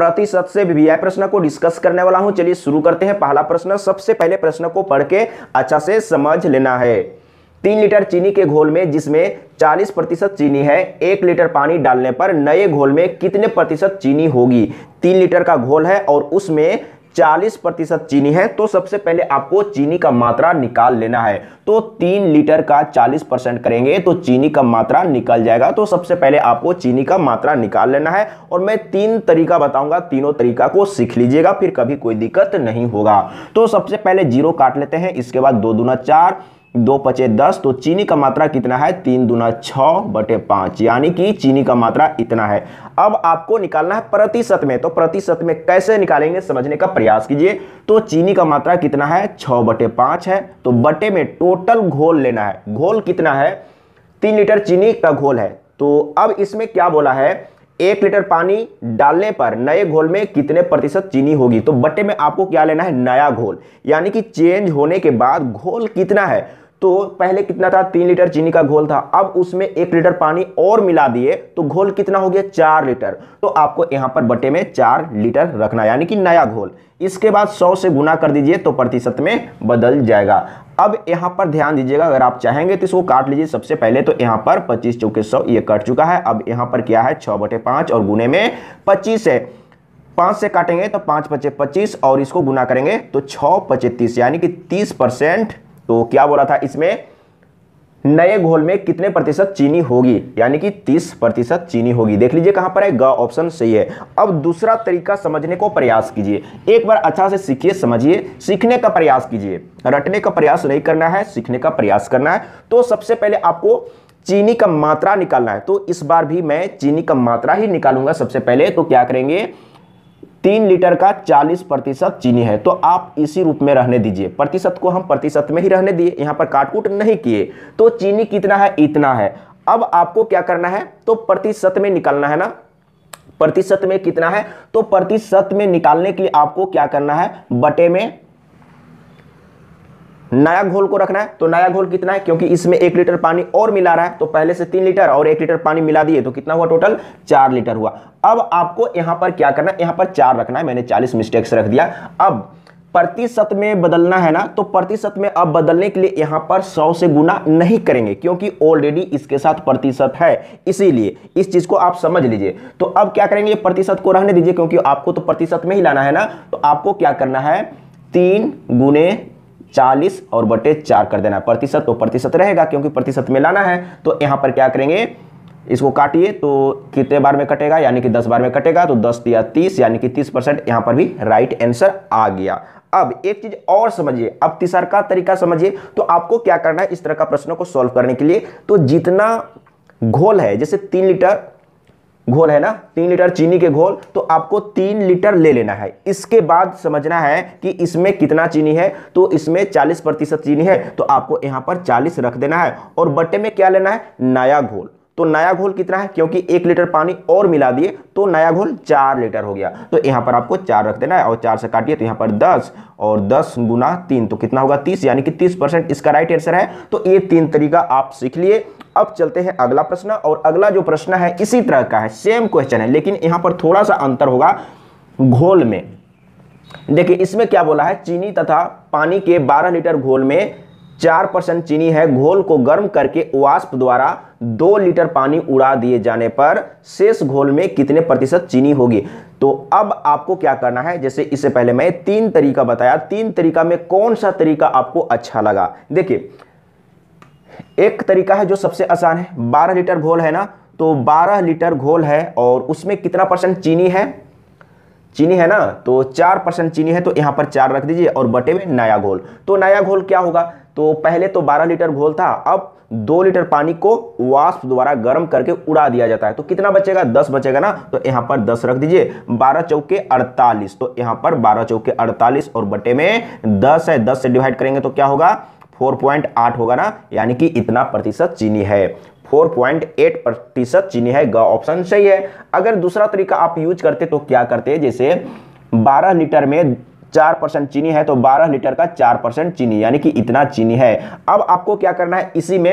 प्रतिशत से वीवीआई प्रश्न को डिस्कस करने वाला हूं चलिए शुरू करते हैं पहला प्रश्न सबसे पहले प्रश्न को पढ़ के अच्छा से समझ लेना है तीन लीटर चीनी के घोल में जिसमें 40 प्रतिशत चीनी है एक लीटर पानी डालने पर नए घोल में कितने प्रतिशत चीनी होगी तीन लीटर का घोल है और उसमें 40 प्रतिशत चीनी है तो सबसे पहले आपको चीनी का मात्रा निकाल लेना है तो तीन लीटर का 40 परसेंट करेंगे तो चीनी का मात्रा निकल जाएगा तो सबसे पहले आपको चीनी का मात्रा निकाल लेना है और मैं तीन तरीका बताऊंगा तीनों तरीका को सीख लीजिएगा फिर कभी कोई दिक्कत नहीं होगा तो सबसे पहले जीरो काट लेते हैं इसके बाद दो दूना चार दो पचे दस तो चीनी का मात्रा कितना है तीन दुना छः बटे पाँच यानी कि चीनी का मात्रा इतना है अब आपको निकालना है प्रतिशत में तो प्रतिशत में कैसे निकालेंगे समझने का प्रयास कीजिए तो चीनी का मात्रा कितना है छ बटे पांच है तो बटे में टोटल घोल लेना है घोल कितना है तीन लीटर चीनी का घोल है तो अब इसमें क्या बोला है एक लीटर पानी डालने पर नए घोल में कितने प्रतिशत चीनी होगी तो बट्टे में आपको क्या लेना है नया घोल यानी कि चेंज होने के बाद घोल कितना है तो पहले कितना था तीन लीटर चीनी का घोल था अब उसमें एक लीटर पानी और मिला दिए तो घोल कितना हो गया चार लीटर तो आपको यहां पर बटे में चार लीटर रखना यानी कि नया घोल इसके बाद सौ से गुना कर दीजिए तो प्रतिशत में बदल जाएगा अब यहां पर ध्यान दीजिएगा अगर आप चाहेंगे तो इसको काट लीजिए सबसे पहले तो यहां पर पच्चीस चौके सौ ये कट चुका है अब यहाँ पर क्या है छह बटे पांच और गुने में पच्चीस है पांच से काटेंगे तो पांच पचे पच्चीस और इसको गुना करेंगे तो छह पचे तीस यानी कि तीस परसेंट तो क्या बोला था इसमें नए घोल में कितने प्रतिशत चीनी होगी यानी कि 30 प्रतिशत चीनी होगी देख लीजिए कहां पर है ग ऑप्शन सही है अब दूसरा तरीका समझने को प्रयास कीजिए एक बार अच्छा से सीखिए समझिए सीखने का प्रयास कीजिए रटने का प्रयास नहीं करना है सीखने का प्रयास करना है तो सबसे पहले आपको चीनी का मात्रा निकालना है तो इस बार भी मैं चीनी का मात्रा ही निकालूंगा सबसे पहले तो क्या करेंगे तीन लीटर का 40 प्रतिशत चीनी है तो आप इसी रूप में रहने दीजिए प्रतिशत को हम प्रतिशत में ही रहने दिए यहाँ पर काटकूट नहीं किए तो चीनी कितना है इतना है अब आपको क्या करना है तो प्रतिशत में निकालना है ना प्रतिशत में कितना है तो प्रतिशत में निकालने के लिए आपको क्या करना है बटे में नया घोल को रखना है तो नया घोल कितना है क्योंकि इसमें एक लीटर पानी और मिला रहा है तो पहले से तीन लीटर और एक लीटर पानी मिला दिए तो कितना हुआ टोटल चार लीटर हुआ अब आपको यहाँ पर क्या करना है यहाँ पर चार रखना है मैंने चालीस मिस्टेक्स रख दिया अब प्रतिशत में बदलना है ना तो प्रतिशत में अब बदलने के लिए यहाँ पर 100 से गुना नहीं करेंगे क्योंकि ऑलरेडी इसके साथ प्रतिशत है इसीलिए इस चीज़ को आप समझ लीजिए तो अब क्या करेंगे प्रतिशत को रहने दीजिए क्योंकि आपको तो प्रतिशत में ही लाना है ना तो आपको क्या करना है तीन गुने चालीस और बटे चार कर देना प्रतिशत तो प्रतिशत रहेगा क्योंकि प्रतिशत में लाना है तो यहाँ पर क्या करेंगे इसको काटिए तो कितने बार में कटेगा यानी कि दस बार में कटेगा तो दस या तीस यानी कि तीस परसेंट यहाँ पर भी राइट आंसर आ गया अब एक चीज और समझिए अब तीसर का तरीका समझिए तो आपको क्या करना है इस तरह का प्रश्नों को सॉल्व करने के लिए तो जितना घोल है जैसे तीन लीटर घोल है ना तीन लीटर चीनी के घोल तो आपको तीन लीटर ले लेना है इसके बाद समझना है कि इसमें कितना चीनी है तो इसमें चालीस प्रतिशत चीनी है तो आपको यहाँ पर चालीस रख देना है और बट्टे में क्या लेना है नया घोल तो नया घोल कितना है क्योंकि एक लीटर पानी और मिला दिए तो नया घोल चार लीटर हो गया तो यहाँ पर आपको चार रख देना है और चार से काटिए तो यहाँ पर दस और दस गुना तीन तो कितना होगा तीस यानी कि तीस परसेंट इसका राइट आंसर है तो ये तीन तरीका आप सीख लिए अब चलते हैं अगला प्रश्न और अगला जो प्रश्न है इसी तरह का है सेम क्वेश्चन है लेकिन यहाँ पर थोड़ा सा अंतर होगा घोल में देखिए इसमें क्या बोला है चीनी तथा पानी के 12 लीटर घोल में चार परसेंट चीनी है घोल को गर्म करके वाष्प द्वारा दो लीटर पानी उड़ा दिए जाने पर शेष घोल में कितने प्रतिशत चीनी होगी तो अब आपको क्या करना है जैसे इससे पहले मैं तीन तरीका बताया तीन तरीका में कौन सा तरीका आपको अच्छा लगा देखिए एक तरीका है जो सबसे आसान है बारह लीटर घोल है ना तो बारह लीटर घोल है और उसमें कितना परसेंट चीनी है चीनी है ना तो चार परसेंट चीनी है तो यहां पर चार रख दीजिए और बटे में नया घोल तो नया घोल क्या होगा तो पहले तो 12 लीटर घोल था अब दो लीटर पानी को वाष्प द्वारा गर्म करके उड़ा दिया जाता है तो कितना बचेगा दस बचेगा ना तो यहां पर दस रख दीजिए बारह चौके अड़तालीस तो यहां पर बारह चौके अड़तालीस और बटे में दस है दस से डिवाइड करेंगे तो क्या होगा 4.8 होगा ना यानी कि इतना प्रतिशत चीनी है 4.8 प्रतिशत चीनी है ग ऑप्शन सही है अगर दूसरा तरीका आप यूज करते तो क्या करते जैसे 12 लीटर में चार परसेंट चीनी है तो बारह लीटर का चार परसेंट चीनी यानी कि इतना चीनी है अब आपको क्या करना है इसी में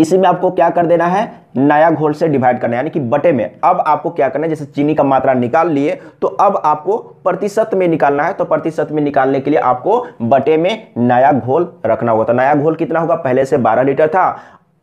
इसी में आपको क्या कर देना है नया घोल से डिवाइड करना यानी कि बटे में अब आपको क्या करना है जैसे चीनी का मात्रा निकाल लिए तो अब आपको प्रतिशत में निकालना है तो प्रतिशत में निकालने के लिए आपको बटे में नया घोल रखना होगा तो नया घोल कितना होगा पहले से 12 लीटर था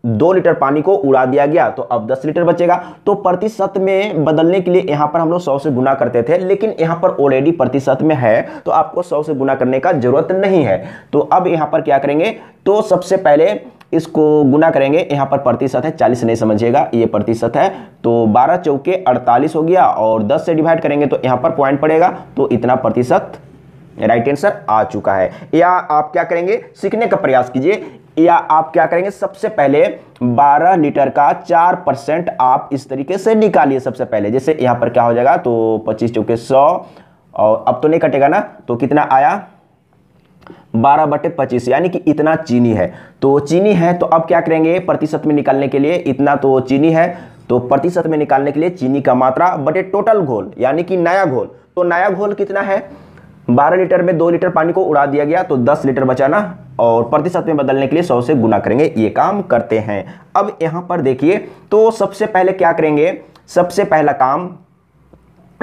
दो लीटर पानी को उड़ा दिया गया तो अब दस लीटर बचेगा तो प्रतिशत में बदलने के लिए यहां पर हम लोग सौ से गुना करते थे लेकिन यहां पर ऑलरेडी प्रतिशत में है तो आपको सौ से गुना करने का जरूरत नहीं है तो अब यहां पर क्या करेंगे तो सबसे पहले इसको गुना करेंगे यहाँ पर प्रतिशत है चालीस नहीं समझिएगा ये प्रतिशत है तो बारह चौके अड़तालीस हो गया और दस से डिवाइड करेंगे तो यहाँ पर पॉइंट पड़ेगा तो इतना प्रतिशत राइट आंसर आ चुका है या आप क्या करेंगे सीखने का प्रयास कीजिए या आप क्या करेंगे सबसे पहले 12 लीटर का 4 परसेंट आप इस तरीके से निकालिए सबसे पहले जैसे यहां पर क्या हो जाएगा तो 25 चौके 100 और अब तो नहीं कटेगा ना तो कितना आया बारह बटे पच्चीस यानी कि इतना चीनी है तो चीनी है तो अब क्या करेंगे प्रतिशत में निकालने के लिए इतना तो चीनी है तो प्रतिशत में निकालने के लिए चीनी का मात्रा बटे टोटल घोल यानी कि नया घोल तो नया घोल कितना है 12 लीटर में 2 लीटर पानी को उड़ा दिया गया तो 10 लीटर बचाना और प्रतिशत में बदलने के लिए 100 से गुना करेंगे ये काम करते हैं अब यहाँ पर देखिए तो सबसे पहले क्या करेंगे सबसे पहला काम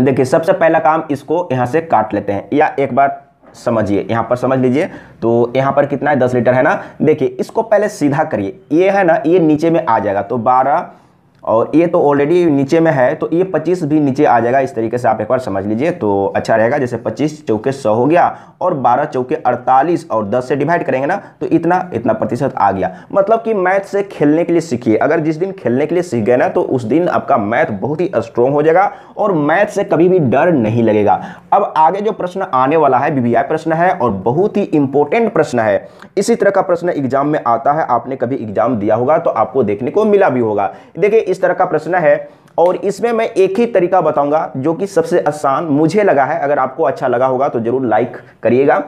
देखिए सबसे पहला काम इसको यहाँ से काट लेते हैं या एक बार समझिए यहाँ पर समझ लीजिए तो यहाँ पर कितना है दस लीटर है ना देखिए इसको पहले सीधा करिए ये है ना ये नीचे में आ जाएगा तो बारह और ये तो ऑलरेडी नीचे में है तो ये 25 भी नीचे आ जाएगा इस तरीके से आप एक बार समझ लीजिए तो अच्छा रहेगा जैसे 25 चौके 100 हो गया और 12 चौके 48 और 10 से डिवाइड करेंगे ना तो इतना इतना प्रतिशत आ गया मतलब कि मैथ से खेलने के लिए सीखिए अगर जिस दिन खेलने के लिए सीख गए ना तो उस दिन आपका मैथ बहुत ही स्ट्रॉन्ग हो जाएगा और मैथ से कभी भी डर नहीं लगेगा अब आगे जो प्रश्न आने वाला है बी प्रश्न है और बहुत ही इंपॉर्टेंट प्रश्न है इसी तरह का प्रश्न एग्जाम में आता है आपने कभी एग्जाम दिया होगा तो आपको देखने को मिला भी होगा देखिए इस तरह का प्रश्न है और इसमें मैं एक ही तरीका बताऊंगा जो कि सबसे आसान मुझे लगा है अगर आपको अच्छा लगा होगा तो जरूर लाइक करिएगा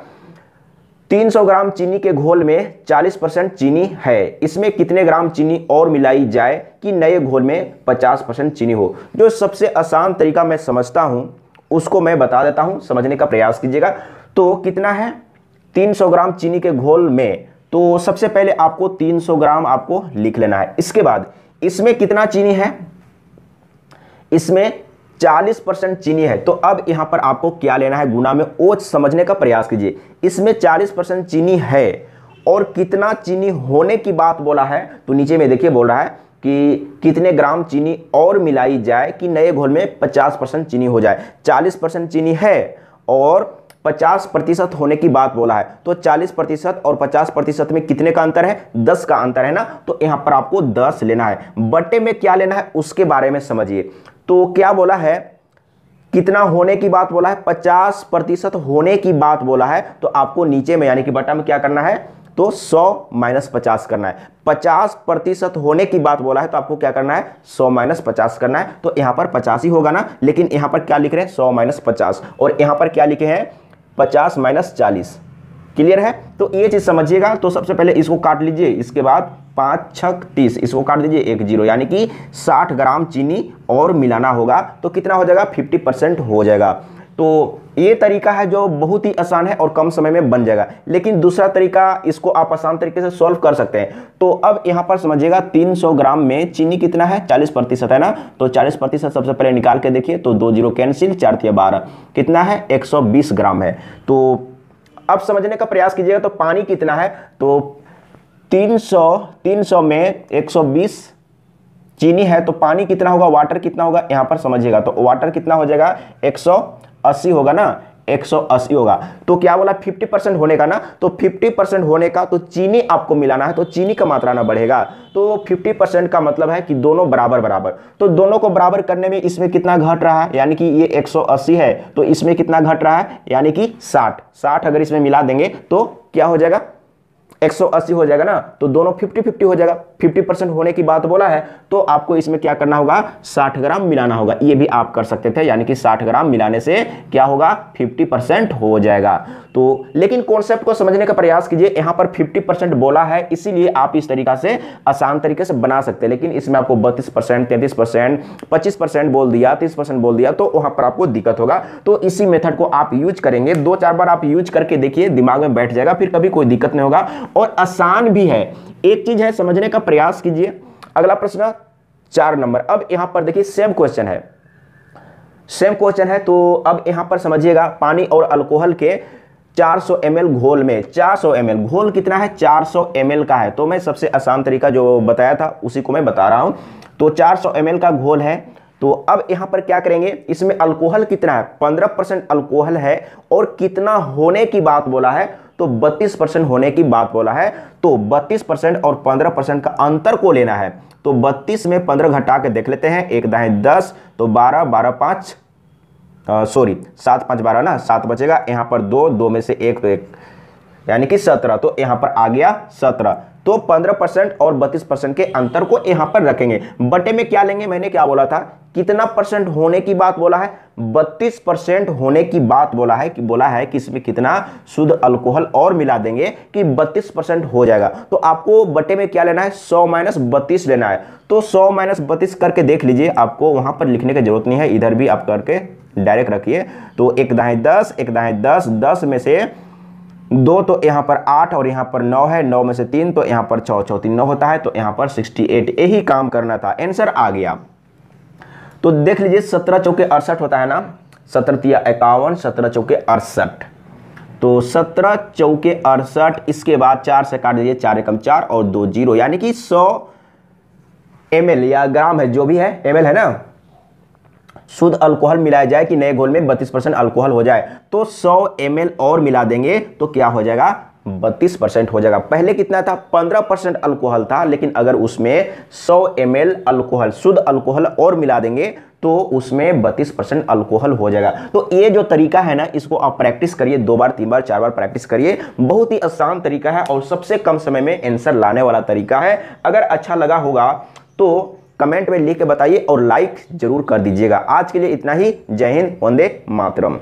300 ग्राम चीनी के घोल में 40 परसेंट चीनी है इसमें कितने ग्राम चीनी और मिलाई जाए कि नए घोल में 50 परसेंट चीनी हो जो सबसे आसान तरीका मैं समझता हूं उसको मैं बता देता हूं समझने का प्रयास कीजिएगा तो कितना है 300 ग्राम चीनी के घोल में तो सबसे पहले आपको 300 ग्राम आपको लिख लेना है इसके बाद इसमें कितना चीनी है इसमें 40 परसेंट चीनी है तो अब यहां पर आपको क्या लेना है गुना में ओच समझने का प्रयास कीजिए इसमें 40 परसेंट चीनी है और कितना चीनी होने की बात बोला है तो नीचे में देखिए बोल रहा है कि कितने ग्राम चीनी और मिलाई जाए कि नए घोल में 50 परसेंट चीनी हो जाए 40 परसेंट चीनी है और 50 प्रतिशत होने की बात बोला है तो 40 प्रतिशत और 50 प्रतिशत में कितने का अंतर है 10 का अंतर है ना तो यहां पर आपको 10 लेना है बटे में क्या लेना है उसके बारे में समझिए तो क्या बोला है कितना होने की बात बोला है 50 प्रतिशत होने की बात बोला है तो आपको नीचे में यानी कि बटा में क्या करना है तो 100 माइनस पचास करना है 50 प्रतिशत होने की बात बोला है तो आपको क्या करना है 100 माइनस पचास करना है तो यहां पर 50 ही होगा ना लेकिन यहां पर क्या लिख रहे हैं 100 माइनस पचास और यहां पर क्या लिखे हैं पचास माइनस चालीस क्लियर है तो ये चीज़ समझिएगा तो सबसे पहले इसको काट लीजिए इसके बाद पाँच छक तीस इसको काट दीजिए एक जीरो यानी कि साठ ग्राम चीनी और मिलाना होगा तो कितना हो जाएगा फिफ्टी परसेंट हो जाएगा तो ये तरीका है जो बहुत ही आसान है और कम समय में बन जाएगा लेकिन दूसरा तरीका इसको आप आसान तरीके से सॉल्व कर सकते हैं तो अब यहाँ पर समझिएगा 300 ग्राम में चीनी कितना है 40 प्रतिशत है ना तो 40 प्रतिशत सबसे पहले निकाल के देखिए तो दो जीरो कैंसिल चार थी बारह कितना है 120 ग्राम है तो अब समझने का प्रयास कीजिएगा तो पानी कितना है तो तीन सौ में एक चीनी है तो पानी कितना होगा वाटर कितना होगा यहाँ पर समझिएगा तो वाटर कितना हो जाएगा एक अस्सी होगा ना 180 होगा तो क्या बोला 50 परसेंट होने का ना तो 50 परसेंट होने का तो चीनी आपको मिलाना है तो चीनी का मात्रा ना बढ़ेगा तो 50 परसेंट का मतलब है कि दोनों बराबर बराबर तो दोनों को बराबर करने में इसमें कितना घट रहा है यानी कि ये 180 है तो इसमें कितना घट रहा है यानी कि 60 60 अगर इसमें मिला देंगे तो क्या हो जाएगा 180 हो जाएगा ना तो दोनों 50 50 हो जाएगा 50 परसेंट होने की बात बोला है तो आपको इसमें क्या करना होगा 60 ग्राम मिलाना होगा ये भी आप कर सकते थे यानी कि 60 ग्राम मिलाने से क्या होगा 50 परसेंट हो जाएगा तो लेकिन कॉन्सेप्ट को समझने का प्रयास कीजिए यहाँ पर 50 परसेंट बोला है इसीलिए आप इस तरीका से आसान तरीके से बना सकते हैं लेकिन इसमें आपको बत्तीस परसेंट तैंतीस परसेंट पच्चीस परसेंट बोल दिया तीस परसेंट बोल दिया तो वहाँ पर आपको दिक्कत होगा तो इसी मेथड को आप यूज करेंगे दो चार बार आप यूज करके देखिए दिमाग में बैठ जाएगा फिर कभी कोई दिक्कत नहीं होगा और आसान भी है एक चीज है समझने का प्रयास कीजिए अगला प्रश्न चार नंबर अब यहां पर देखिए सेम क्वेश्चन है सेम क्वेश्चन है तो अब यहां पर समझिएगा पानी और अल्कोहल के 400 सौ घोल में 400 सौ घोल कितना है 400 सौ का है तो मैं सबसे आसान तरीका जो बताया था उसी को मैं बता रहा हूं तो 400 सौ का घोल है तो अब यहां पर क्या करेंगे इसमें अल्कोहल कितना है 15 परसेंट अल्कोहल है और कितना होने की बात बोला है तो 32 परसेंट होने की बात बोला है तो 32 परसेंट और 15 परसेंट का अंतर को लेना है तो 32 में 15 घटा के देख लेते हैं एक दाए 10 तो 12 बारह पाँच सॉरी सात पाँच बारह ना सात बचेगा यहाँ पर दो दो में से एक तो एक यानी कि सत्रह तो यहाँ पर आ गया सत्रह तो 15 परसेंट और 32 परसेंट के अंतर को यहां पर रखेंगे बटे में क्या लेंगे मैंने क्या बोला था कितना परसेंट होने की बात बोला है 32 परसेंट होने की बात बोला है कि बोला है कि इसमें कितना शुद्ध अल्कोहल और मिला देंगे कि 32 परसेंट हो जाएगा तो आपको बटे में क्या लेना है 100 माइनस बत्तीस लेना है तो 100 माइनस बत्तीस करके देख लीजिए आपको वहां पर लिखने की जरूरत नहीं है इधर भी आप करके डायरेक्ट रखिए तो एक दाएं दस एक दाएं दस दस में से दो तो यहाँ पर आठ और यहाँ पर नौ है नौ में से तीन तो यहाँ पर चौ चौथी नौ होता है तो यहाँ पर सिक्सटी एट यही काम करना था आंसर आ गया तो देख लीजिए सत्रह चौके अड़सठ होता है ना सत्रह तिया इक्यावन सत्रह चौके अड़सठ तो सत्रह चौके अड़सठ इसके बाद चार से काट दीजिए चार एकम चार और दो जीरो यानी कि सौ एम या ग्राम है जो भी है एम है ना शुद्ध अल्कोहल मिलाया जाए कि नए घोल में बत्तीस परसेंट अल्कोहल हो जाए तो सौ एम और मिला देंगे तो क्या हो जाएगा बत्तीस परसेंट हो जाएगा पहले कितना था पंद्रह परसेंट अल्कोहल था लेकिन अगर उसमें सौ एम अल्कोहल शुद्ध अल्कोहल और मिला देंगे तो उसमें बत्तीस परसेंट अल्कोहल हो जाएगा तो ये जो तरीका है ना इसको आप प्रैक्टिस करिए दो बार तीन बार चार बार प्रैक्टिस करिए बहुत ही आसान तरीका है और सबसे कम समय में एंसर लाने वाला तरीका है अगर अच्छा लगा होगा तो कमेंट में लिख के बताइए और लाइक जरूर कर दीजिएगा आज के लिए इतना ही जय हिंद वंदे मातरम